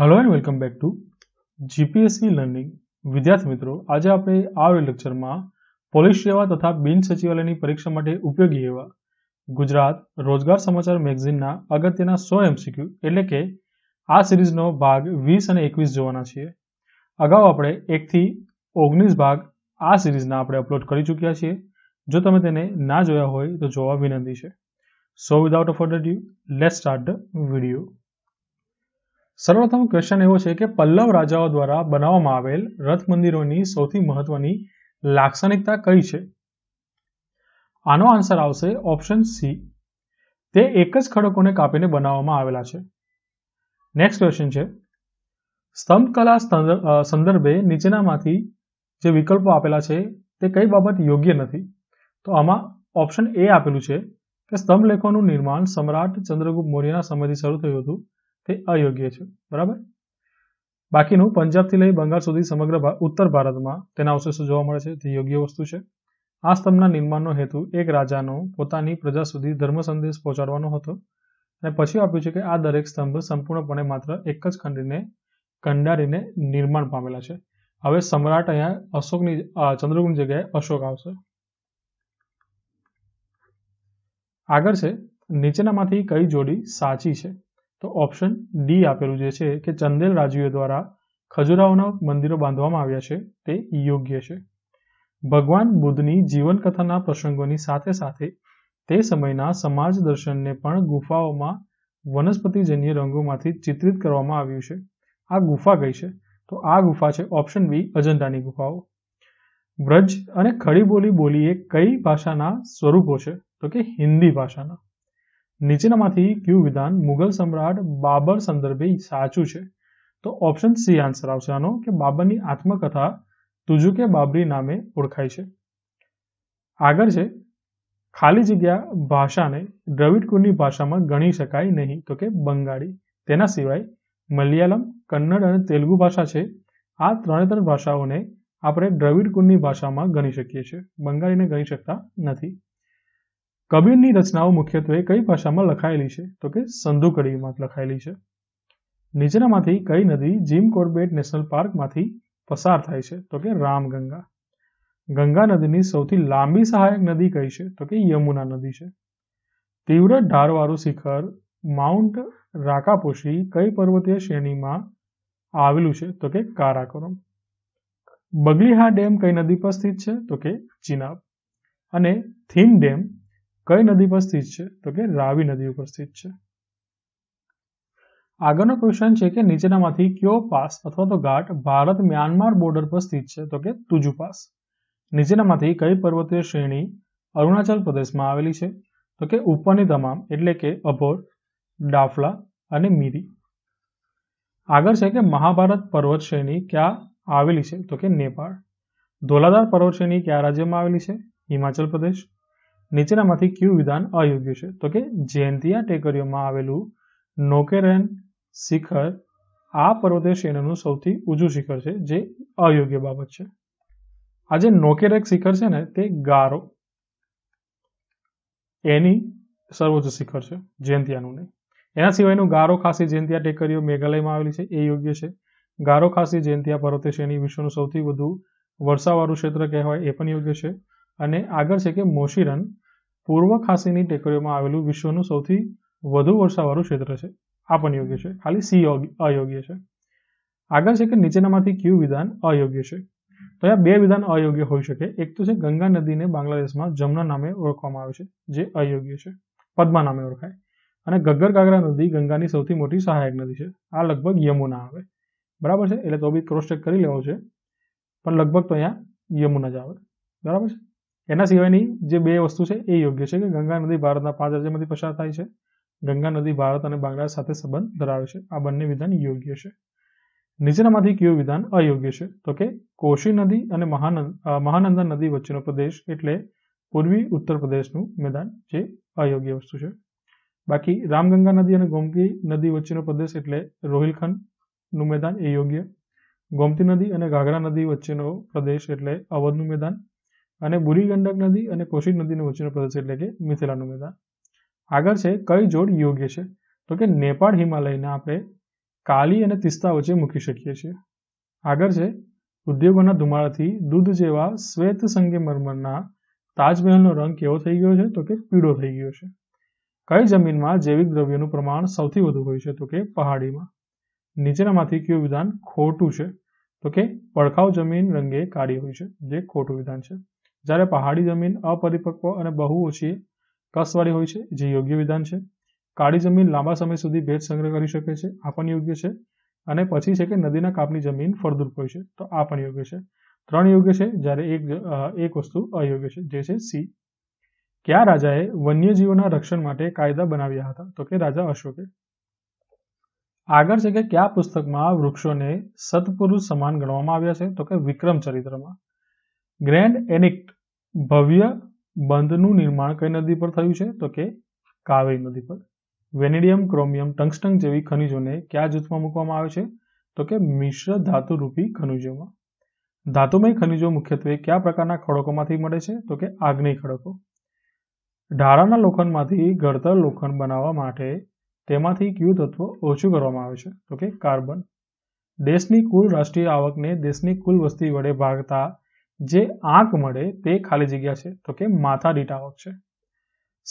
hello and welcome back to GPSC learning વિદ્યાર્થી મિત્રો આજે આપણે આ લેક્ચરમાં પોલીસ સેવા તથા બિન સચિવાલયની પરીક્ષા માટે ઉપયોગી એવા ગુજરાત રોજગાર સમાચાર મેગઝિનના અગત્યના સો એમસીક્યુ એટલે કે આ સિરીઝનો ભાગ વીસ અને એકવીસ જોવાના છીએ અગાઉ આપણે એકથી ઓગણીસ ભાગ આ સિરીઝના આપણે અપલોડ કરી ચૂક્યા છીએ જો તમે તેને ના જોયા હોય તો જોવા વિનંતી છે so without a further due let start the video સર્વપ્રથમ ક્વેશ્ચન એવો છે કે પલ્લવ રાજાઓ દ્વારા બનાવવામાં આવેલ રથ મંદિરોની સૌથી મહત્વની લાક્ષણિકતા કઈ છે આનો આન્સર આવશે ઓપ્શન સી તે એક જ ખડકોને કાપીને બનાવવામાં આવેલા છે નેક્સ્ટ ક્વેશ્ચન છે કલા સંદર્ભે નીચેનામાંથી જે વિકલ્પો આપેલા છે તે કઈ બાબત યોગ્ય નથી તો આમાં ઓપ્શન એ આપેલું છે કે લેખોનું નિર્માણ સમ્રાટ ચંદ્રગુપ્ત મૌર્યના સમયથી શરૂ થયું હતું તે અયોગ્ય છે બરાબર બાકીનું પંજાબથી લઈ બંગાળ સુધી સમગ્ર ઉત્તર ભારતમાં તેના અવશેષો જોવા મળે છે તે યોગ્ય વસ્તુ છે આ સ્તંભના નિર્માણનો હેતુ એક રાજાનો પોતાની પ્રજા સુધી ધર્મ સંદેશ પહોંચાડવાનો હતો અને પછી આપ્યું છે કે આ દરેક સ્તંભ સંપૂર્ણપણે માત્ર એક જ ખંડીને કંડારીને નિર્માણ પામેલા છે હવે સમ્રાટ અહીંયા અશોકની ચંદ્રગુપ્તની જગ્યાએ અશોક આવશે આગળ છે નીચેનામાંથી કઈ જોડી સાચી છે તો ઓપ્શન ડી આપેલું જે છે કે ચંદેલ રાજવીઓ દ્વારા ખજુરાહોના મંદિરો બાંધવામાં આવ્યા છે તે યોગ્ય છે ભગવાન બુદ્ધની જીવનકથાના પ્રસંગોની સાથે સાથે તે સમયના સમાજ દર્શનને પણ ગુફાઓમાં વનસ્પતિજન્ય રંગોમાંથી ચિત્રિત કરવામાં આવ્યું છે આ ગુફા કઈ છે તો આ ગુફા છે ઓપ્શન બી અજંતાની ગુફાઓ બ્રજ અને ખડી બોલી બોલી એ કઈ ભાષાના સ્વરૂપો છે તો કે હિન્દી ભાષાના નીચેનામાંથી કયું વિધાન મુઘલ સમ્રાટ બાબર સંદર્ભે સાચું છે તો ઓપ્શન સી આન્સર આવશે આનો કે બાબરની આત્મકથા તુજુકે બાબરી નામે ઓળખાય છે આગળ છે ખાલી જગ્યા ભાષાને દ્રવિડ દ્રવિડકુળની ભાષામાં ગણી શકાય નહીં તો કે બંગાળી તેના સિવાય મલયાલમ કન્નડ અને તેલુગુ ભાષા છે આ ત્રણે ત્રણ ભાષાઓને આપણે દ્રવિડ દ્રવિડકુળની ભાષામાં ગણી શકીએ છીએ બંગાળીને ગણી શકતા નથી કબીરની રચનાઓ મુખ્યત્વે કઈ ભાષામાં લખાયેલી છે તો કે સંધુકડીમાં લખાયેલી છે નીચેનામાંથી કઈ નદી જીમ કોર્બેટ નેશનલ પાર્કમાંથી પસાર થાય છે તો કે રામગંગા ગંગા નદીની સૌથી લાંબી સહાયક નદી કઈ છે તો કે યમુના નદી છે તીવ્ર ઢારવાળું શિખર માઉન્ટ રાકાપોશી કઈ પર્વતીય શ્રેણીમાં આવેલું છે તો કે કારાકોરમ બગલીહા ડેમ કઈ નદી પર સ્થિત છે તો કે ચિનાબ અને થીમ ડેમ કઈ નદી પર સ્થિત છે તો કે રાવી નદી ઉપર સ્થિત છે આગળનો ક્વેશ્ચન છે કે નીચેનામાંથી કયો પાસ અથવા તો ઘાટ ભારત મ્યાનમાર બોર્ડર પર સ્થિત છે તો કે તુજુ પાસ નીચેનામાંથી કઈ પર્વતીય શ્રેણી અરુણાચલ પ્રદેશમાં આવેલી છે તો કે ઉપરની તમામ એટલે કે અભોર ડાફલા અને મીરી આગળ છે કે મહાભારત પર્વત શ્રેણી ક્યાં આવેલી છે તો કે નેપાળ ધોલાધાર પર્વત શ્રેણી કયા રાજ્યમાં આવેલી છે હિમાચલ પ્રદેશ નીચેનામાંથી કયું વિધાન અયોગ્ય છે તો કે જયંતિયા ટેકરીઓમાં આવેલું નોકેરેન શિખર આ પર્વતે શ્રેણીનું સૌથી ઊંચું શિખર છે જે અયોગ્ય બાબત છે આ જે નોકેરેક શિખર છે ને તે ગારો એની સર્વોચ્ચ શિખર છે જયંતિયાનું નહીં એના સિવાયનું ગારો ખાસી જયંતિયા ટેકરીઓ મેઘાલયમાં આવેલી છે એ યોગ્ય છે ગારો ખાસી જયંતિયા પર્વતે શ્રેણી વિશ્વનું સૌથી વધુ વર્ષાવાળું ક્ષેત્ર કહેવાય એ પણ યોગ્ય છે અને આગળ છે કે મોશીરન પૂર્વ ખાસીની ટેકરીઓમાં આવેલું વિશ્વનું સૌથી વધુ વર્ષાવાળું ક્ષેત્ર છે આ પણ યોગ્ય છે ખાલી સી અયોગ્ય છે આગળ છે કે નીચેનામાંથી ક્યુ વિધાન અયોગ્ય છે તો આ બે વિધાન અયોગ્ય હોઈ શકે એક તો છે ગંગા નદીને બાંગ્લાદેશમાં જમના નામે ઓળખવામાં આવે છે જે અયોગ્ય છે પદ્મા નામે ઓળખાય અને ગગ્ગર ગાગરા નદી ગંગાની સૌથી મોટી સહાયક નદી છે આ લગભગ યમુના આવે બરાબર છે એટલે તો બી ક્રોસ ચેક કરી લેવો છે પણ લગભગ તો અહીંયા યમુના જ આવે બરાબર છે એના સિવાયની જે બે વસ્તુ છે એ યોગ્ય છે કે ગંગા નદી ભારતના પાંચ રાજ્યમાંથી પસાર થાય છે ગંગા નદી ભારત અને બાંગ્લાદેશ સાથે સંબંધ ધરાવે છે આ બંને વિધાન યોગ્ય છે નીચેનામાંથી કયું વિધાન અયોગ્ય છે તો કે કોશી નદી અને મહાનંદા નદી વચ્ચેનો પ્રદેશ એટલે પૂર્વી ઉત્તર પ્રદેશનું મેદાન જે અયોગ્ય વસ્તુ છે બાકી રામગંગા નદી અને ગોમતી નદી વચ્ચેનો પ્રદેશ એટલે રોહિલખંડનું મેદાન એ યોગ્ય ગોમતી નદી અને ઘાઘરા નદી વચ્ચેનો પ્રદેશ એટલે અવધનું મેદાન અને બુરી ગંડક નદી અને કોશી નદીની વચ્ચેનો પ્રદેશ એટલે કે મિથિલાનું મેદાન આગળ છે કઈ જોડ યોગ્ય છે તો કે નેપાળ હિમાલયને આપણે કાલી અને તિસ્તા વચ્ચે મૂકી શકીએ છીએ આગળ છે ઉદ્યોગોના ધુમાડાથી દૂધ જેવા શ્વેત સંગમરમરના તાજમહેલનો રંગ કેવો થઈ ગયો છે તો કે પીળો થઈ ગયો છે કઈ જમીનમાં જૈવિક દ્રવ્યનું પ્રમાણ સૌથી વધુ હોય છે તો કે પહાડીમાં નીચેનામાંથી કયું વિધાન ખોટું છે તો કે પડખાવ જમીન રંગે કાળી હોય છે જે ખોટું વિધાન છે જ્યારે પહાડી જમીન અપરિપક્વ અને બહુ ઓછી કસવાળી હોય છે જે યોગ્ય વિધાન છે કાળી જમીન લાંબા સમય સુધી ભેજ સંગ્રહ કરી શકે છે આ પણ યોગ્ય છે અને પછી છે કે નદીના કાપની જમીન ફળદ્રુપ હોય છે તો આ પણ યોગ્ય છે ત્રણ યોગ્ય છે જ્યારે એક એક વસ્તુ અયોગ્ય છે જે છે સી કયા રાજાએ વન્યજીવોના રક્ષણ માટે કાયદા બનાવ્યા હતા તો કે રાજા અશોકે આગળ છે કે કયા પુસ્તકમાં વૃક્ષોને સત્પુરુષ સમાન ગણવામાં આવ્યા છે તો કે વિક્રમ ચરિત્રમાં ગ્રેન્ડ એનિક્ટ ભવ્ય બંધનું નિર્માણ કઈ નદી પર થયું છે તો કે કાવેરી નદી પર વેનેડિયમ ક્રોમિયમ ટંગસ્ટંગ જેવી ખનિજોને કયા જૂથમાં મૂકવામાં આવે છે તો કે મિશ્ર ધાતુરૂપી ખનિજોમાં ધાતુમય ખનિજો મુખ્યત્વે કયા પ્રકારના ખડકોમાંથી મળે છે તો કે આગ્નેય ખડકો ઢારાના લોખંડમાંથી ઘડતર લોખંડ બનાવવા માટે તેમાંથી કયું તત્વ ઓછું કરવામાં આવે છે તો કે કાર્બન દેશની કુલ રાષ્ટ્રીય આવકને દેશની કુલ વસ્તી વડે ભાગતા જે આંક મળે તે ખાલી જગ્યા છે તો કે માથા દીઠ આવક છે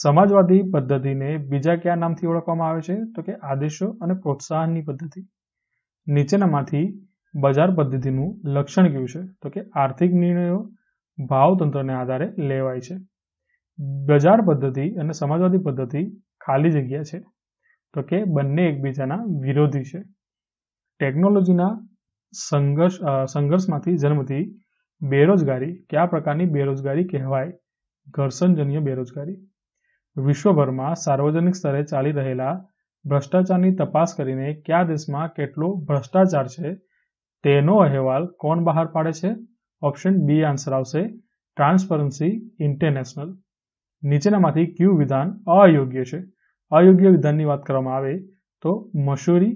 સમાજવાદી પદ્ધતિને બીજા કયા નામથી ઓળખવામાં આવે છે તો કે આદેશો અને પ્રોત્સાહનની પદ્ધતિ નીચેનામાંથી બજાર પદ્ધતિનું લક્ષણ કયું છે તો કે આર્થિક નિર્ણયો ભાવતંત્રને આધારે લેવાય છે બજાર પદ્ધતિ અને સમાજવાદી પદ્ધતિ ખાલી જગ્યા છે તો કે બંને એકબીજાના વિરોધી છે ટેકનોલોજીના સંઘર્ષ સંઘર્ષમાંથી જન્મથી બેરોજગારી કયા પ્રકારની બેરોજગારી કહેવાય ઘર્ષણજન્ય બેરોજગારી વિશ્વભરમાં સાર્વજનિક સ્તરે ચાલી રહેલા ભ્રષ્ટાચારની તપાસ કરીને કયા દેશમાં કેટલો ભ્રષ્ટાચાર છે તેનો અહેવાલ કોણ બહાર પાડે છે ઓપ્શન બી આન્સર આવશે ટ્રાન્સપરન્સી ઇન્ટરનેશનલ નીચેનામાંથી ક્યુ વિધાન અયોગ્ય છે અયોગ્ય વિધાનની વાત કરવામાં આવે તો મસૂરી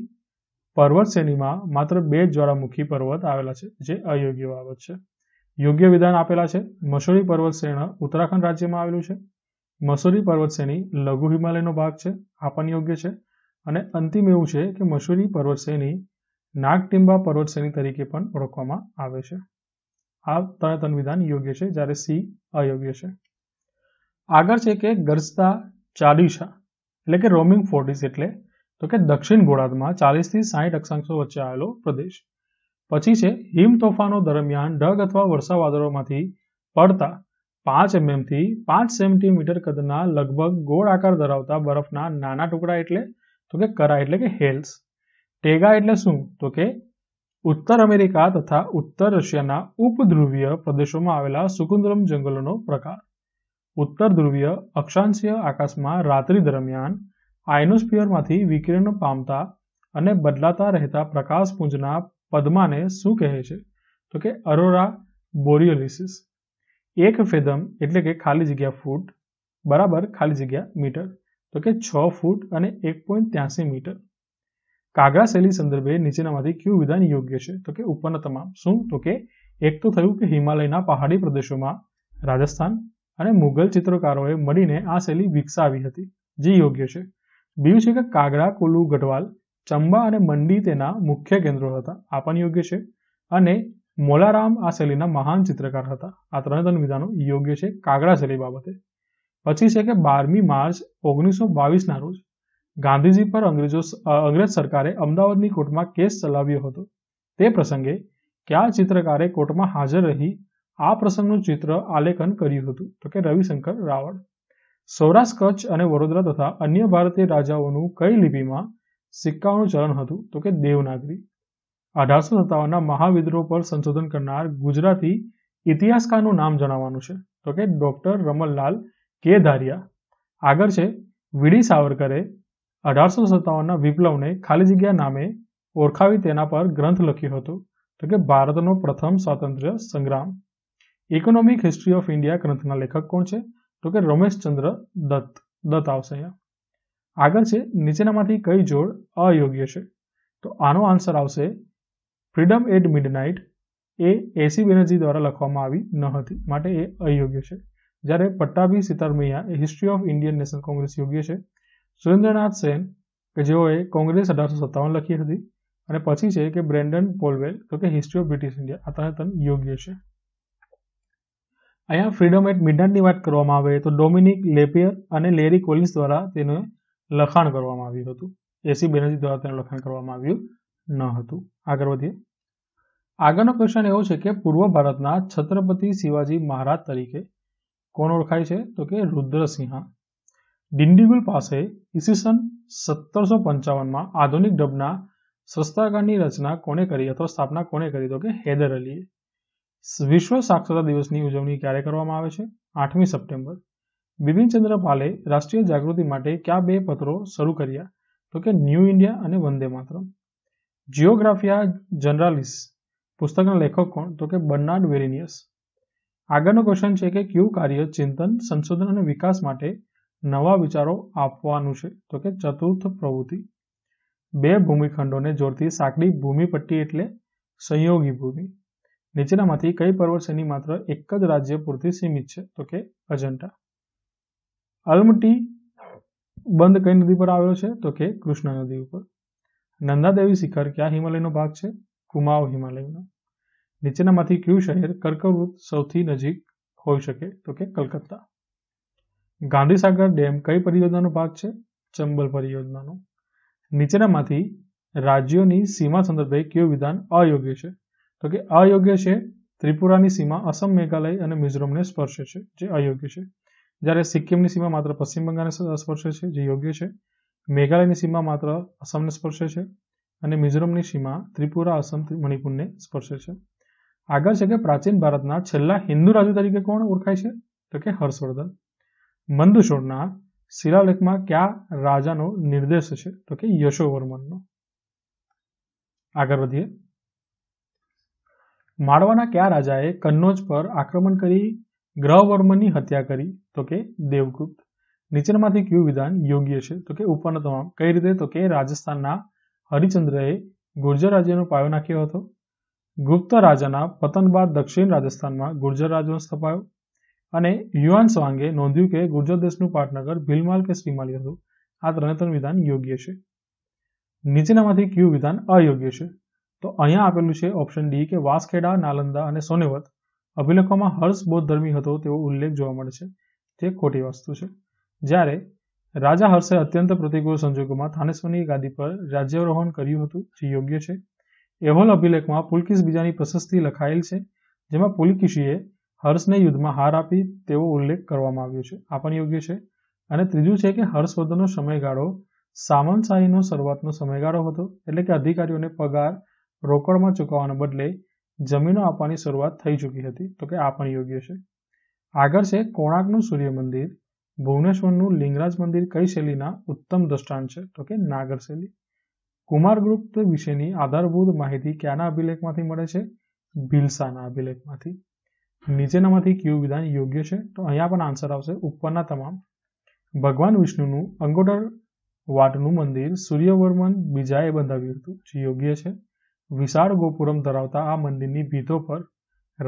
પર્વત શ્રેણીમાં માત્ર બે જ્વાળામુખી પર્વત આવેલા છે જે અયોગ્ય બાબત છે યોગ્ય વિધાન આપેલા છે મસૂરી પર્વત શ્રેણી ઉત્તરાખંડ રાજ્યમાં આવેલું છે મસૂરી પર્વત શ્રેણી લઘુ હિમાલયનો ભાગ છે આ પણ યોગ્ય છે અને અંતિમ એવું છે કે મસૂરી પર્વત શ્રેણી નાગટિંબા પર્વત શ્રેણી તરીકે પણ ઓળખવામાં આવે છે આ ત્રણે ત્રણ વિધાન યોગ્ય છે જ્યારે સી અયોગ્ય છે આગળ છે કે ગરજતા ચાલીસા એટલે કે રોમિંગ ફોર્ટીસ એટલે તો કે દક્ષિણ ગોળાર્ધમાં ચાલીસથી સાહીઠ અક્ષાંશો વચ્ચે આવેલો પ્રદેશ પછી છે હિમ તોફાનો દરમિયાન ઢગ અથવા વર્ષા વાદળોમાંથી પડતા પાંચ એમએમથી પાંચ સેન્ટીમીટર કદના લગભગ ગોળ આકાર ધરાવતા બરફના નાના ટુકડા એટલે તો કે કરા એટલે કે હેલ્સ ટેગા એટલે શું તો કે ઉત્તર અમેરિકા તથા ઉત્તર રશિયાના ઉપધ્રુવીય પ્રદેશોમાં આવેલા સુકુંદરમ જંગલોનો પ્રકાર ઉત્તર ધ્રુવીય અક્ષાંશીય આકાશમાં રાત્રિ દરમિયાન આયનોસ્ફિયરમાંથી વિકિરણ પામતા અને બદલાતા રહેતા પ્રકાશપુંજના પદ્માને શું કહે છે તો કે અરોરા બોરિયોલિસિસ એક ફેદમ એટલે કે ખાલી જગ્યા ફૂટ બરાબર ખાલી જગ્યા મીટર તો કે છ ફૂટ અને એક પોઈન્ટ ત્યાસી મીટર કાગડા શૈલી સંદર્ભે નીચેનામાંથી કયું વિધાન યોગ્ય છે તો કે ઉપરના તમામ શું તો કે એક તો થયું કે હિમાલયના પહાડી પ્રદેશોમાં રાજસ્થાન અને મુઘલ ચિત્રકારોએ મળીને આ શૈલી વિકસાવી હતી જે યોગ્ય છે બીજું છે કે કાગડા કોલુ ગઢવાલ ચંબા અને મંડી તેના મુખ્ય કેન્દ્રો હતા આ પણ યોગ્ય છે અને મોલારામ આ શૈલીના મહાન ચિત્રકાર હતા આ ત્રણે ત્રણ વિધાનો યોગ્ય છે કાગડા શૈલી બાબતે પછી છે કે બારમી માર્ચ ઓગણીસો બાવીસના રોજ ગાંધીજી પર અંગ્રેજો અંગ્રેજ સરકારે અમદાવાદની કોર્ટમાં કેસ ચલાવ્યો હતો તે પ્રસંગે કયા ચિત્રકારે કોર્ટમાં હાજર રહી આ પ્રસંગનું ચિત્ર આલેખન કર્યું હતું તો કે રવિશંકર રાવળ સૌરાષ્ટ્ર કચ્છ અને વડોદરા તથા અન્ય ભારતીય રાજાઓનું કઈ લિપિમાં સિક્કાઓનું ચલણ હતું તો કે દેવનાગરી અઢારસો સત્તાવનના મહાવિદ્રોહ પર સંશોધન કરનાર ગુજરાતી ઇતિહાસકારનું નામ જણાવવાનું છે તો કે ડૉક્ટર રમણલાલ કે ધારિયા આગળ છે વીડી સાવરકરે અઢારસો સત્તાવનના વિપ્લવને ખાલી જગ્યા નામે ઓળખાવી તેના પર ગ્રંથ લખ્યો હતો તો કે ભારતનો પ્રથમ સ્વાતંત્ર્ય સંગ્રામ ઇકોનોમિક હિસ્ટ્રી ઓફ ઇન્ડિયા ગ્રંથના લેખક કોણ છે તો કે રમેશચંદ્ર દત્ત દત્ત આવશે અહીંયા આગળ છે નીચેનામાંથી કઈ જોડ અયોગ્ય છે તો આનો આન્સર આવશે ફ્રીડમ એટ મિડનાઇટ એ એસી બેનર્જી દ્વારા લખવામાં આવી ન હતી માટે એ અયોગ્ય છે જ્યારે પટ્ટાભી સીતારમૈયા એ History of Indian National Congress યોગ્ય છે સુરેન્દ્રનાથ સેન કે જેઓએ કોંગ્રેસ અઢારસો સત્તાવન લખી હતી અને પછી છે કે બ્રેન્ડન પોલવેલ તો કે હિસ્ટ્રી ઓફ બ્રિટિશ ઇન્ડિયા આ ત્રણે યોગ્ય છે અહીંયા ફ્રીડમ એટ મિડનાઇટની વાત કરવામાં આવે તો ડોમિનિક લેપિયર અને લેરી કોલિન્સ દ્વારા તેને લખાણ કરવામાં આવ્યું હતું એસી બેનર્જી દ્વારા તેનું લખાણ કરવામાં આવ્યું ન હતું આગળ વધીએ આગળનો ક્વેશ્ચન એવો છે કે પૂર્વ ભારતના છત્રપતિ શિવાજી મહારાજ તરીકે કોણ ઓળખાય છે તો કે રુદ્રસિંહા ડિંડીગુલ પાસે ઈસવીસન સત્તરસો પંચાવનમાં આધુનિક ડબના શસ્ત્રાગારની રચના કોને કરી અથવા સ્થાપના કોણે કરી તો કે હૈદર અલીએ વિશ્વ સાક્ષરતા દિવસની ઉજવણી ક્યારે કરવામાં આવે છે આઠમી સપ્ટેમ્બર બિપિનચંદ્ર પાલે રાષ્ટ્રીય જાગૃતિ માટે ક્યાં બે પત્રો શરૂ કર્યા તો કે ન્યૂ ઇન્ડિયા અને વંદે માતરમ જિયોગ્રાફિયા જનરાલિસ્ટ પુસ્તકના લેખક કોણ તો કે બર્નાર્ડ વેરિનિયસ આગળનો ક્વેશ્ચન છે કે કયું કાર્ય ચિંતન સંશોધન અને વિકાસ માટે નવા વિચારો આપવાનું છે તો કે ચતુર્થ પ્રવૃત્તિ બે ભૂમિખંડોને જોડતી સાંકડી ભૂમિપટ્ટી એટલે સંયોગી ભૂમિ નીચેનામાંથી કઈ પર્વત શ્રેણી માત્ર એક જ રાજ્ય પૂરતી સીમિત છે તો કે અજંટા અલમટી બંધ કઈ નદી પર આવ્યો છે તો કે કૃષ્ણ નદી ઉપર નંદાદેવી શિખર ક્યાં હિમાલયનો ભાગ છે કુમાવ હિમાલયનો નીચેનામાંથી કયું શહેર કર્કવૃત સૌથી નજીક હોઈ શકે તો કે કલકત્તા ગાંધીસાગર ડેમ કઈ પરિયોજનાનો ભાગ છે ચંબલ પરિયોજનાનો નીચેનામાંથી રાજ્યોની સીમા સંદર્ભે કયું વિધાન અયોગ્ય છે તો કે અયોગ્ય છે ત્રિપુરાની સીમા અસમ મેઘાલય અને મિઝોરમને સ્પર્શે છે જે અયોગ્ય છે જ્યારે સિક્કિમની સીમા માત્ર પશ્ચિમ બંગાળને સ્પર્શે છે જે યોગ્ય છે મેઘાલયની સીમા માત્ર અસમને સ્પર્શે છે અને મિઝોરમની સીમા ત્રિપુરા અસમ મણિપુરને સ્પર્શે છે આગળ છે કે પ્રાચીન ભારતના છેલ્લા હિન્દુ રાજુ તરીકે કોણ ઓળખાય છે તો કે હર્ષવર્ધન મંદુષોરના શિલાલેખમાં કયા રાજાનો નિર્દેશ છે તો કે યશોવર્મનનો આગળ વધીએ માળવાના કયા રાજાએ કન્નોજ પર આક્રમણ કરી ગ્રહવર્મની હત્યા કરી તો કે દેવગુપ્ત નીચેનામાંથી કયું વિધાન યોગ્ય છે તો કે ઉપરના તમામ કઈ રીતે તો કે રાજસ્થાનના હરિચંદ્રએ ગુર્જર રાજ્યનો પાયો નાખ્યો હતો ગુપ્ત રાજાના પતન બાદ દક્ષિણ રાજસ્થાનમાં ગુર્જર રાજવંશ સ્થપાયો અને યુવાન સ્વાંગે નોંધ્યું કે ગુર્જર દેશનું પાટનગર ભીલમાલ કે શ્રીમાલી હતું આ ત્રણે ત્રણ વિધાન યોગ્ય છે નીચેનામાંથી કયું વિધાન અયોગ્ય છે તો અહીંયા આપેલું છે ઓપ્શન ડી કે વાસખેડા નાલંદા અને સોનેવત અભિલેખોમાં હર્ષ બૌદ્ધ ધર્મી હતો તેવો ઉલ્લેખ જોવા મળે છે તે ખોટી વસ્તુ છે જ્યારે રાજા હર્ષે અત્યંત પ્રતિકૂળ સંજોગોમાં થાનેશ્વરની ગાદી પર રાજ્યારોહણ કર્યું હતું જે યોગ્ય છે એહોલ અભિલેખમાં પુલકેશ બીજાની પ્રશસ્તિ લખાયેલ છે જેમાં પુલકિશીએ હર્ષને યુદ્ધમાં હાર આપી તેવો ઉલ્લેખ કરવામાં આવ્યો છે આ પણ યોગ્ય છે અને ત્રીજું છે કે હર્ષવર્ધનનો સમયગાળો સામંતશાહીનો શરૂઆતનો સમયગાળો હતો એટલે કે અધિકારીઓને પગાર રોકડમાં ચૂકવવાના બદલે જમીનો આપવાની શરૂઆત થઈ ચૂકી હતી તો કે આ પણ યોગ્ય છે આગળ છે કોણાર્કનું સૂર્ય મંદિર ભુવનેશ્વરનું લિંગરાજ મંદિર કઈ શૈલીના ઉત્તમ દ્રષ્ટાંત છે તો કે નાગર શૈલી કુમાર ગુપ્ત વિશેની આધારભૂત માહિતી ક્યાંના અભિલેખમાંથી મળે છે ભીલસાના અભિલેખમાંથી નીચેનામાંથી કયું વિધાન યોગ્ય છે તો અહીંયા પણ આન્સર આવશે ઉપરના તમામ ભગવાન વિષ્ણુનું અંગોડર વાટનું મંદિર સૂર્યવર્મન બીજાએ બંધાવ્યું હતું જે યોગ્ય છે વિશાળ ગોપુરમ ધરાવતા આ મંદિરની ભીંતો પર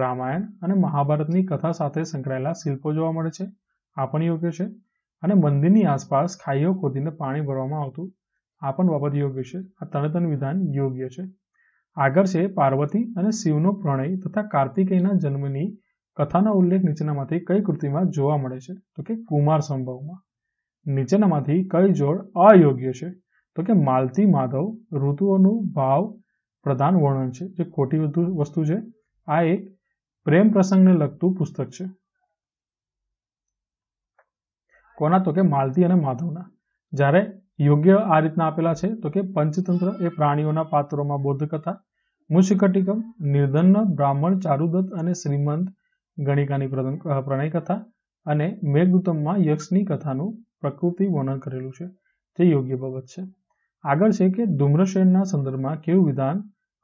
રામાયણ અને મહાભારતની કથા સાથે સંકળાયેલા શિલ્પો જોવા મળે છે આ પણ યોગ્ય છે અને મંદિરની આસપાસ ખાઈઓ ખોદીને પાણી ભરવામાં આવતું આ પણ બાબત યોગ્ય છે આ ત્રણે વિધાન યોગ્ય છે આગળ છે પાર્વતી અને શિવનો પ્રણય તથા કાર્તિકેયના જન્મની કથાનો ઉલ્લેખ નીચેનામાંથી કઈ કૃતિમાં જોવા મળે છે તો કે કુમાર સંભવમાં નીચેનામાંથી કઈ જોડ અયોગ્ય છે તો કે માલતી માધવ ઋતુઓનું ભાવ પ્રધાન વર્ણન છે જે ખોટી વસ્તુ છે આ એક પ્રેમ પ્રસંગને લગતું પુસ્તક છે કોના તો કે માલતી અને માધવના જ્યારે યોગ્ય આ રીતના આપેલા છે તો કે પંચતંત્ર એ પ્રાણીઓના પાત્રોમાં બોધકથા મુષ્યકટિકમ નિર્ધન બ્રાહ્મણ ચારુદત્ત અને શ્રીમંત ગણિકાની પ્રણય કથા અને મેઘદૂતમમાં યક્ષની કથાનું પ્રકૃતિ વર્ણન કરેલું છે તે યોગ્ય બાબત છે આગળ છે કે ધૂમ્રશેનના સંદર્ભમાં કેવું વિધાન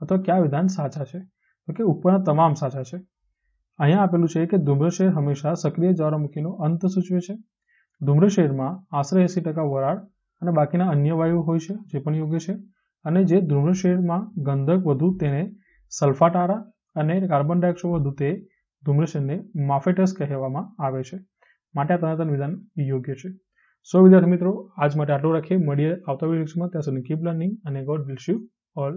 અથવા કયા વિધાન સાચા છે તો કે ઉપરના તમામ સાચા છે અહીંયા આપેલું છે કે ધૂમ્રશેર હંમેશા સક્રિય જ્વાળામુખીનો અંત સૂચવે છે ધૂમ્રશેરમાં આશરે એંસી ટકા વરાળ અને બાકીના અન્ય વાયુ હોય છે જે પણ યોગ્ય છે અને જે ધૂમ્રશેરમાં ગંધક વધુ તેને સલ્ફાટારા અને કાર્બન ડાયોક્સાઇડ વધુ તે ધૂમ્રશેરને માફેટસ કહેવામાં આવે છે માટે આ તનાતન વિધાન યોગ્ય છે સો વિદ્યાર્થી મિત્રો આજ માટે આટલું રાખીએ મળીએ આવતા વિડીયોમાં ત્યાં સુધી કીપ લર્નિંગ અને ગોડ બ્લેસ યુ ઓલ